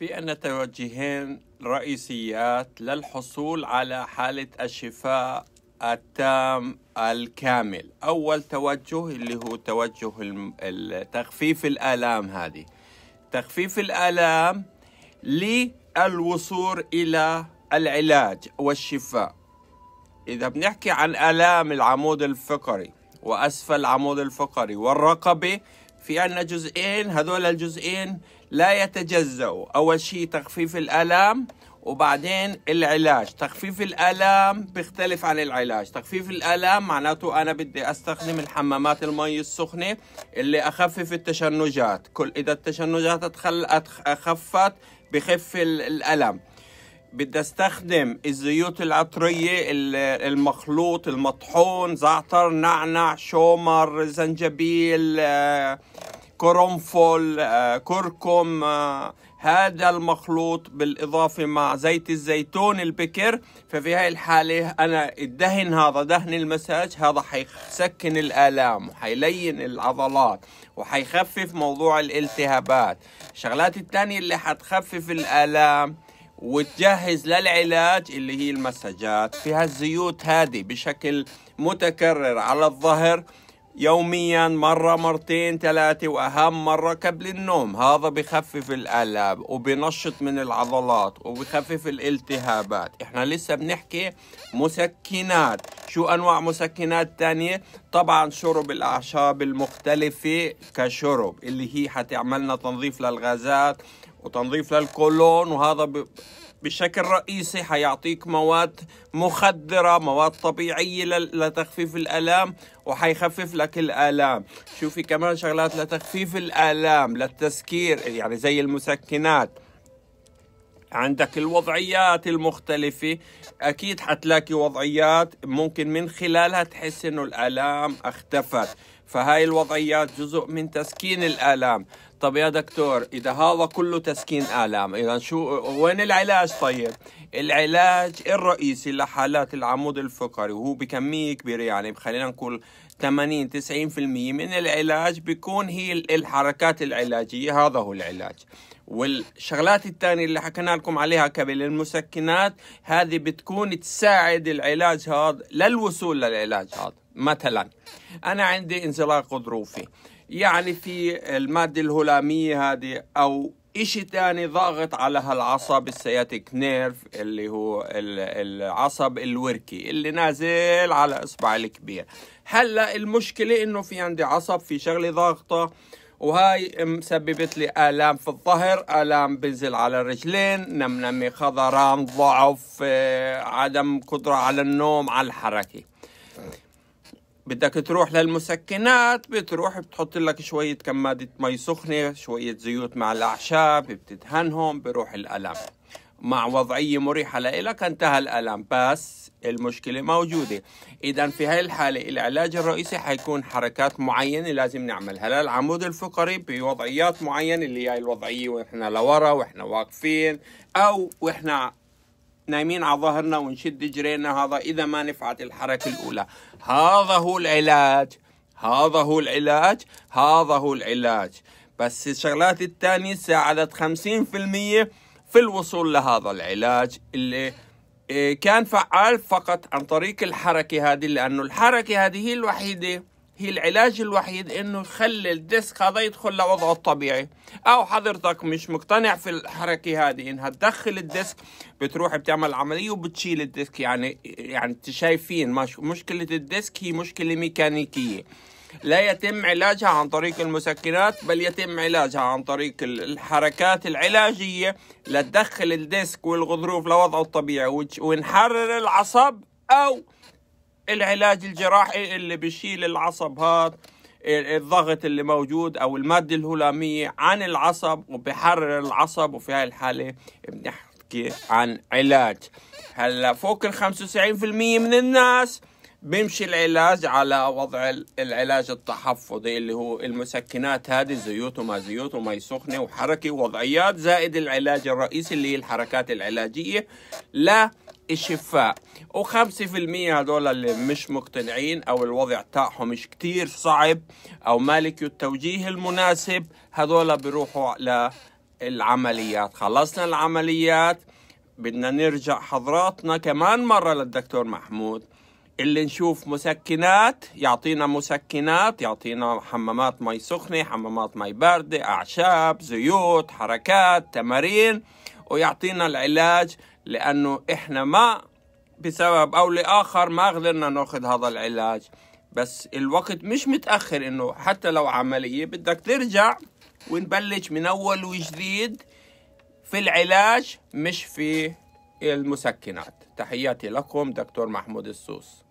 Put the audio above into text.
في أن توجهين رئيسيات للحصول على حالة الشفاء التام الكامل أول توجه اللي هو توجه تخفيف الآلام هذه تخفيف الآلام للوصول إلى العلاج والشفاء إذا بنحكي عن آلام العمود الفقري وأسفل العمود الفقري والرقبة في عنا جزئين هذول الجزئين لا يتجزأ أول شيء تخفيف الآلام وبعدين العلاج تخفيف الآلام بيختلف عن العلاج تخفيف الآلام معناته أنا بدي أستخدم الحمامات المي السخنة اللي أخفف التشنجات كل إذا التشنجات أتخل... أخفت بخف الألم بدي استخدم الزيوت العطرية المخلوط المطحون زعتر نعنع شومر زنجبيل آه، قرنفل آه، كركم آه، هذا المخلوط بالإضافة مع زيت الزيتون البكر ففي هاي الحالة أنا الدهن هذا دهن المساج هذا حيسكن الآلام وحيلين العضلات وحيخفف موضوع الالتهابات الشغلات الثانية اللي حتخفف الآلام وتجهز للعلاج اللي هي المساجات فيها الزيوت هذه بشكل متكرر على الظهر يوميا مرة مرتين ثلاثة وأهم مرة قبل النوم هذا بخفف الآلام وبنشط من العضلات وبخفف الالتهابات احنا لسه بنحكي مسكنات شو أنواع مسكنات تانية طبعا شرب الأعشاب المختلفة كشرب اللي هي حتعملنا تنظيف للغازات وتنظيف للكولون وهذا ب... بشكل رئيسي حيعطيك مواد مخدرة مواد طبيعية لتخفيف الآلام وحيخفف لك الآلام شوفي كمان شغلات لتخفيف الآلام للتسكير يعني زي المسكنات عندك الوضعيات المختلفة أكيد حتلاقي وضعيات ممكن من خلالها تحس إنه الآلام اختفت فهاي الوضعيات جزء من تسكين الآلام طب يا دكتور إذا هذا كله تسكين آلام إذا شو وين العلاج طيب العلاج الرئيسي لحالات العمود الفقري وهو بكمية كبيرة يعني خلينا نقول 80 90% من العلاج بيكون هي الحركات العلاجية هذا هو العلاج والشغلات الثانية اللي حكينا لكم عليها قبل المسكنات هذه بتكون تساعد العلاج هذا للوصول للعلاج هذا مثلا أنا عندي انزلاق غضروفي يعني في المادة الهلامية هذه أو إشي تاني ضاغط على هالعصب السياتيك نيرف اللي هو العصب الوركي اللي نازل على إصبع الكبير هلا المشكلة إنه في عندي عصب في شغلة ضاغطة وهاي مسببت لي آلام في الظهر آلام بنزل على الرجلين نمنمي خضران ضعف آه، عدم قدرة على النوم على الحركة بدك تروح للمسكنات بتروح بتحط لك شوية كمادة مي سخنة شوية زيوت مع الأعشاب بتدهنهم بروح الألم مع وضعية مريحة لإلك انتهى الألم بس المشكلة موجودة إذا في هاي الحالة العلاج الرئيسي حيكون حركات معينة لازم نعملها للعمود الفقري بوضعيات معينة اللي هي الوضعية وإحنا لورا وإحنا واقفين أو وإحنا نايمين على ظهرنا ونشد جرينا هذا إذا ما نفعت الحركة الأولى هذا هو العلاج هذا هو العلاج هذا هو العلاج بس الشغلات الثانية ساعدت 50% في الوصول لهذا العلاج اللي إيه، كان فعال فقط عن طريق الحركة هذه لأنه الحركة هذه هي الوحيدة هي العلاج الوحيد انه يخلي الديسك هذا يدخل لوضعه الطبيعي او حضرتك مش مقتنع في الحركه هذه انها تدخل الديسك بتروح بتعمل عمليه وبتشيل الديسك يعني يعني انت شايفين مشكله الديسك هي مشكله ميكانيكيه لا يتم علاجها عن طريق المسكنات بل يتم علاجها عن طريق الحركات العلاجية لتدخل الديسك والغضروف لوضعه الطبيعي ونحرر العصب أو العلاج الجراحي اللي بيشيل العصب هذا الضغط اللي موجود او الماده الهلاميه عن العصب وبحرر العصب وفي هاي الحاله بنحكي عن علاج هلا فوق ال 95% من الناس بيمشي العلاج على وضع العلاج التحفظي اللي هو المسكنات هذه زيوت وما زيوت ومي سخنه وحركه ووضعيات زائد العلاج الرئيسي اللي هي الحركات العلاجيه لا الشفاء و5% هدول اللي مش مقتنعين او الوضع تاعهم مش كتير صعب او مالك التوجيه المناسب هدول بيروحوا للعمليات خلصنا العمليات بدنا نرجع حضراتنا كمان مرة للدكتور محمود اللي نشوف مسكنات يعطينا مسكنات يعطينا حمامات مي سخنة حمامات مي باردة أعشاب زيوت حركات تمارين ويعطينا العلاج لأنه إحنا ما بسبب أو لآخر ما قدرنا ناخذ هذا العلاج بس الوقت مش متأخر إنه حتى لو عملية بدك ترجع ونبلش من أول وجديد في العلاج مش في المسكنات تحياتي لكم دكتور محمود السوس